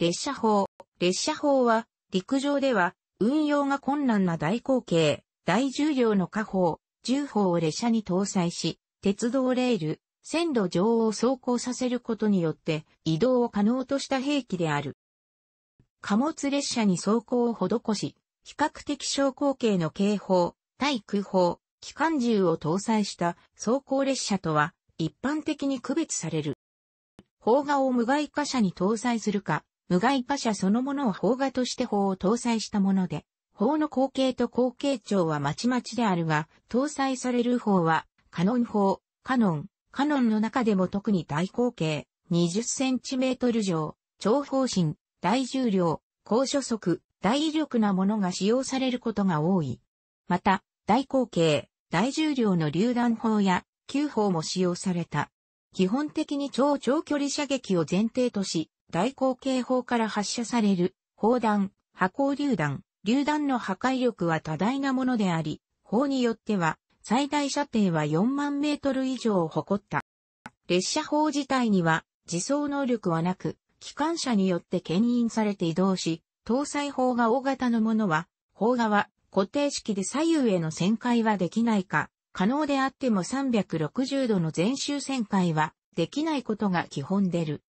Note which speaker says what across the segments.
Speaker 1: 列車法。列車法は、陸上では、運用が困難な大口径、大重量の下方、重砲を列車に搭載し、鉄道レール、線路上を走行させることによって移動を可能とした兵器である。貨物列車に走行を施し、比較的小口径の警報、対空砲、機関銃を搭載した走行列車とは一般的に区別される。砲画を無害貨車に搭載するか、無害パシャそのものを砲画として砲を搭載したもので、砲の後継と後継長はまちまちであるが、搭載される砲は、カノン砲、カノン、カノンの中でも特に大口径、20センチメートル上、長方針、大重量、高所速、大威力なものが使用されることが多い。また、大口径、大重量の榴弾砲や、旧砲も使用された。基本的に超長距離射撃を前提とし、大口径砲から発射される砲弾、破鋼榴弾、榴弾の破壊力は多大なものであり、砲によっては最大射程は4万メートル以上を誇った。列車砲自体には自走能力はなく、機関車によって牽引されて移動し、搭載砲が大型のものは、砲側、固定式で左右への旋回はできないか、可能であっても360度の全周旋回はできないことが基本出る。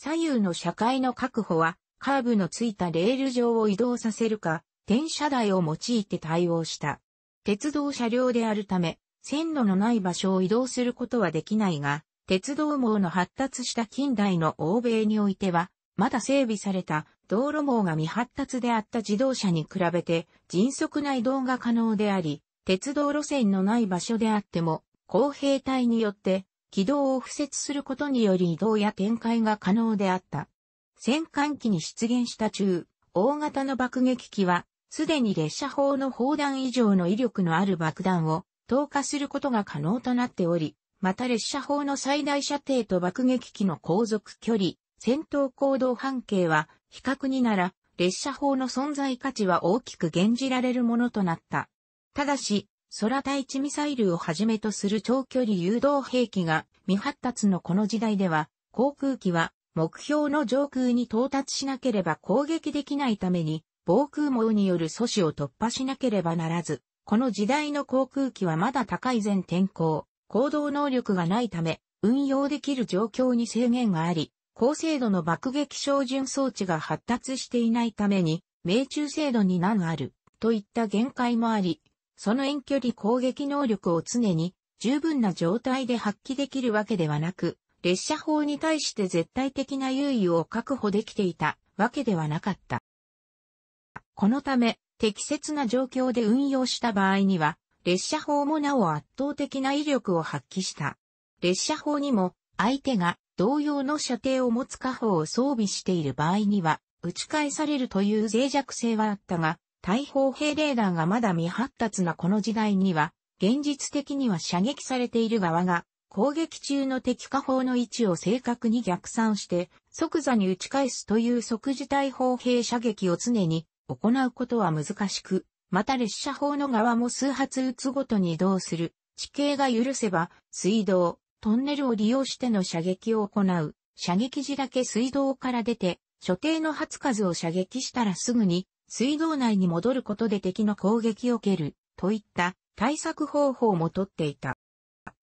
Speaker 1: 左右の車階の確保は、カーブのついたレール上を移動させるか、転車台を用いて対応した。鉄道車両であるため、線路のない場所を移動することはできないが、鉄道網の発達した近代の欧米においては、まだ整備された道路網が未発達であった自動車に比べて迅速な移動が可能であり、鉄道路線のない場所であっても、公平体によって軌道を敷設することにより移動や展開が可能であった。戦艦機に出現した中、大型の爆撃機は、すでに列車砲の砲弾以上の威力のある爆弾を投下することが可能となっており、また列車砲の最大射程と爆撃機の航続距離、戦闘行動半径は、比較になら、列車砲の存在価値は大きく減じられるものとなった。ただし、空対地ミサイルをはじめとする長距離誘導兵器が未発達のこの時代では、航空機は目標の上空に到達しなければ攻撃できないために、防空網による阻止を突破しなければならず、この時代の航空機はまだ高い全天候、行動能力がないため、運用できる状況に制限があり、高精度の爆撃照準装置が発達していないために、命中精度に難ある、といった限界もあり、その遠距離攻撃能力を常に十分な状態で発揮できるわけではなく、列車砲に対して絶対的な優位を確保できていたわけではなかった。このため、適切な状況で運用した場合には、列車砲もなお圧倒的な威力を発揮した。列車砲にも、相手が同様の射程を持つ火砲を装備している場合には、打ち返されるという脆弱性はあったが、大砲兵レーダーがまだ未発達なこの時代には、現実的には射撃されている側が、攻撃中の敵火砲の位置を正確に逆算して、即座に打ち返すという即時大砲兵射撃を常に行うことは難しく、また列車砲の側も数発撃つごとに移動する、地形が許せば、水道、トンネルを利用しての射撃を行う、射撃時だけ水道から出て、所定の発数を射撃したらすぐに水道内に戻ることで敵の攻撃を受ける、といった対策方法もとっていた。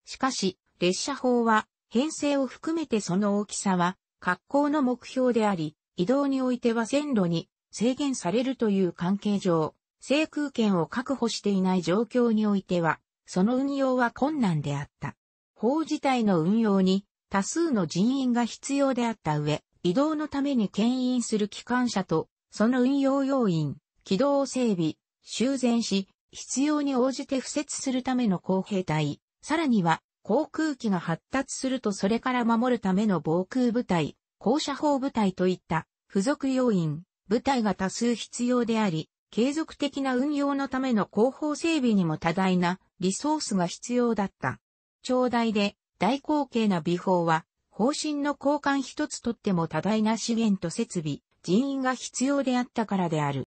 Speaker 1: しかし、列車法は、編成を含めてその大きさは、格好の目標であり、移動においては線路に制限されるという関係上、制空権を確保していない状況においては、その運用は困難であった。法自体の運用に多数の人員が必要であった上、移動のために牽引する機関車とその運用要因、軌道を整備、修繕し、必要に応じて付設するための工兵隊、さらには、航空機が発達するとそれから守るための防空部隊、高射砲部隊といった付属要員、部隊が多数必要であり、継続的な運用のための後方整備にも多大なリソースが必要だった。長大で大口径な美法は、方針の交換一つとっても多大な資源と設備、人員が必要であったからである。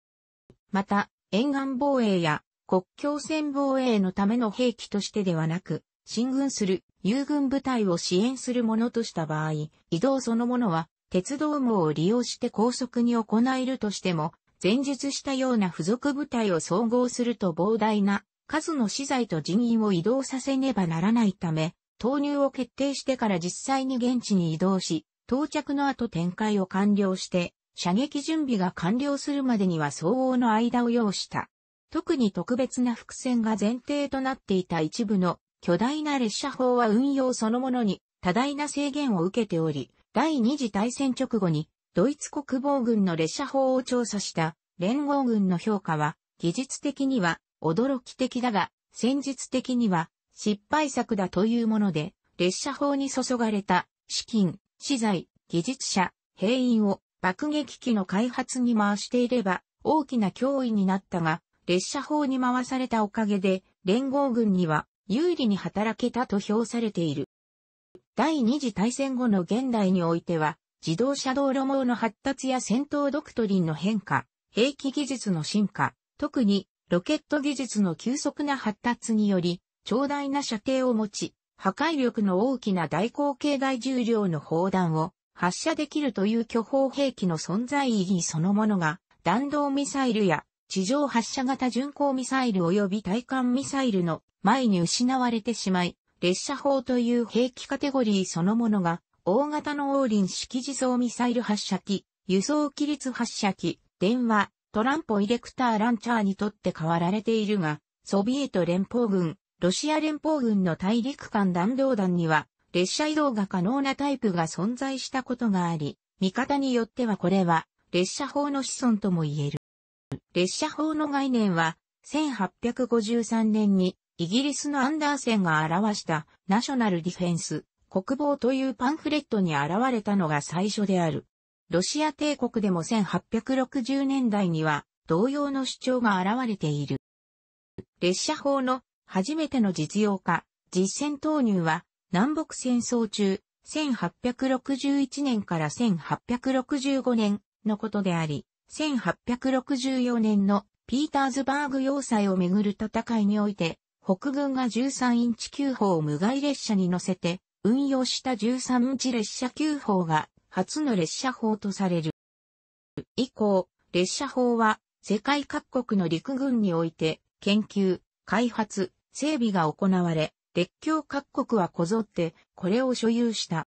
Speaker 1: また、沿岸防衛や国境線防衛のための兵器としてではなく、進軍する友軍部隊を支援するものとした場合、移動そのものは鉄道網を利用して高速に行えるとしても、前述したような付属部隊を総合すると膨大な数の資材と人員を移動させねばならないため、投入を決定してから実際に現地に移動し、到着の後展開を完了して、射撃準備が完了するまでには相応の間を要した。特に特別な伏線が前提となっていた一部の巨大な列車砲は運用そのものに多大な制限を受けており、第二次大戦直後にドイツ国防軍の列車砲を調査した連合軍の評価は技術的には驚き的だが戦術的には失敗作だというもので列車砲に注がれた資金、資材、技術者、兵員を爆撃機の開発に回していれば大きな脅威になったが、列車砲に回されたおかげで、連合軍には有利に働けたと評されている。第二次大戦後の現代においては、自動車道路網の発達や戦闘ドクトリンの変化、兵器技術の進化、特にロケット技術の急速な発達により、長大な射程を持ち、破壊力の大きな大口径大重量の砲弾を発射できるという巨砲兵器の存在意義そのものが、弾道ミサイルや地上発射型巡航ミサイル及び対艦ミサイルの前に失われてしまい、列車砲という兵器カテゴリーそのものが、大型の王林式自走ミサイル発射機、輸送機率発射機、電話、トランポイレクターランチャーにとって変わられているが、ソビエト連邦軍、ロシア連邦軍の大陸間弾道弾には、列車移動が可能なタイプが存在したことがあり、見方によってはこれは列車法の子孫とも言える。列車法の概念は、1853年にイギリスのアンダーセンが表したナショナルディフェンス、国防というパンフレットに現れたのが最初である。ロシア帝国でも1860年代には同様の主張が現れている。列車法の初めての実用化、実践投入は南北戦争中、1861年から1865年のことであり、1864年のピーターズバーグ要塞をめぐる戦いにおいて、北軍が13インチ9砲を無害列車に乗せて、運用した13インチ列車9砲が初の列車砲とされる。以降、列車砲は世界各国の陸軍において研究、開発、整備が行われ、列強各国はこぞってこれを所有した。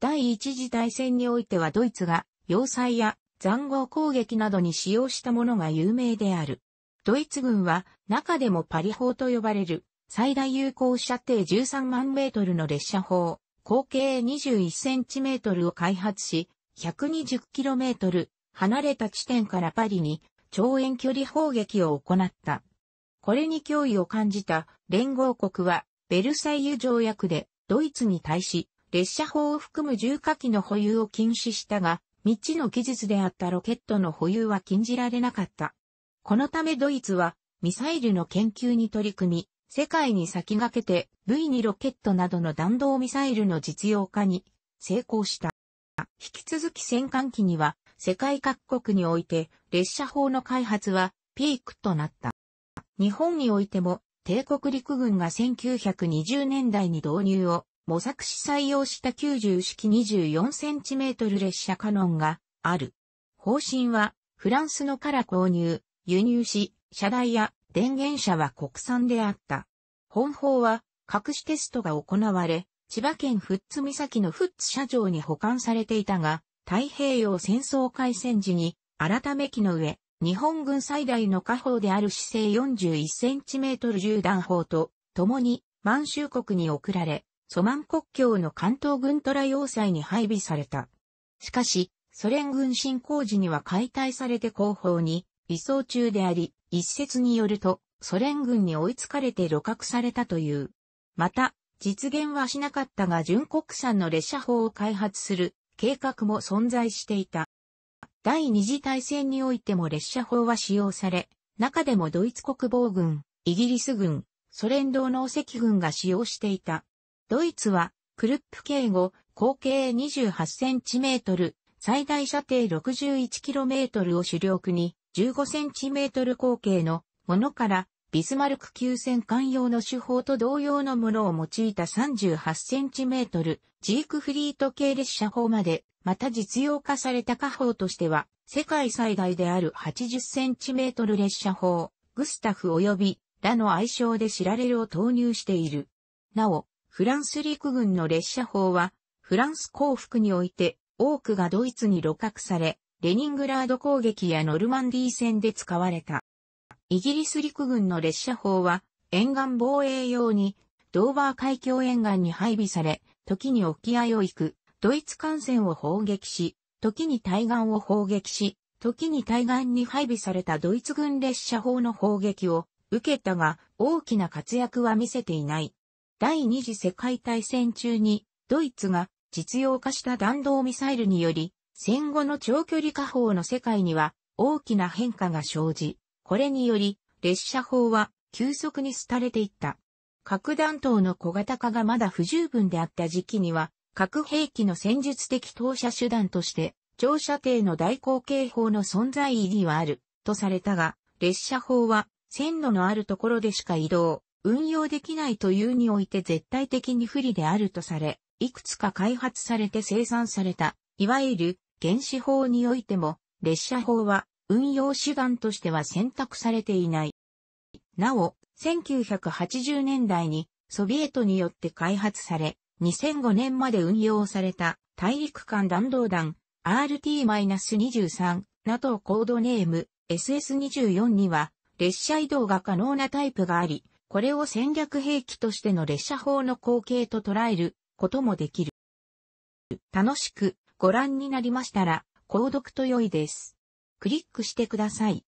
Speaker 1: 第一次大戦においてはドイツが要塞や残壕攻撃などに使用したものが有名である。ドイツ軍は中でもパリ砲と呼ばれる最大有効射程13万メートルの列車砲、口径21センチメートルを開発し、120キロメートル離れた地点からパリに超遠距離砲撃を行った。これに脅威を感じた連合国はベルサイユ条約でドイツに対し列車砲を含む重火器の保有を禁止したが、未知の技術であったロケットの保有は禁じられなかった。このためドイツはミサイルの研究に取り組み、世界に先駆けて V2 ロケットなどの弾道ミサイルの実用化に成功した。引き続き戦艦機には世界各国において列車砲の開発はピークとなった。日本においても帝国陸軍が1920年代に導入を模索し採用した90式 24cm 列車カノンがある。方針はフランスのから購入、輸入し、車台や電源車は国産であった。本法は隠しテストが行われ、千葉県富津岬の富津車場に保管されていたが、太平洋戦争開戦時に改め機の上、日本軍最大の火砲である姿勢4 1センチメートル銃弾砲と、共に満州国に送られ、ソマン国境の関東軍虎要塞に配備された。しかし、ソ連軍侵攻時には解体されて後方に移送中であり、一説によると、ソ連軍に追いつかれて露獲されたという。また、実現はしなかったが純国産の列車砲を開発する計画も存在していた。第二次大戦においても列車砲は使用され、中でもドイツ国防軍、イギリス軍、ソ連同農赤軍が使用していた。ドイツは、クルップ径を口径 28cm、最大射程 61km を主力に、15cm 口径のものからビスマルク級戦艦用の手法と同様のものを用いた 38cm ジークフリート系列車砲まで、また実用化された火砲としては、世界最大である 80cm 列車砲、グスタフ及び、らの愛称で知られるを投入している。なお、フランス陸軍の列車砲は、フランス降伏において、多くがドイツに露獲され、レニングラード攻撃やノルマンディー戦で使われた。イギリス陸軍の列車砲は沿岸防衛用にドーバー海峡沿岸に配備され、時に沖合を行くドイツ艦船を砲撃し、時に対岸を砲撃し、時に対岸に配備されたドイツ軍列車砲の砲撃を受けたが大きな活躍は見せていない。第二次世界大戦中にドイツが実用化した弾道ミサイルにより戦後の長距離火砲の世界には大きな変化が生じ、これにより、列車法は急速に廃れていった。核弾頭の小型化がまだ不十分であった時期には、核兵器の戦術的投射手段として、長射程の大口径砲の存在意義はある、とされたが、列車砲は線路のあるところでしか移動、運用できないというにおいて絶対的に不利であるとされ、いくつか開発されて生産された、いわゆる原子砲においても、列車砲は運用手段としては選択されていない。なお、1980年代にソビエトによって開発され、2005年まで運用された大陸間弾道弾 RT-23 NATO コードネーム SS24 には列車移動が可能なタイプがあり、これを戦略兵器としての列車砲の後継と捉えることもできる。楽しくご覧になりましたら、購読と良いです。クリックしてください。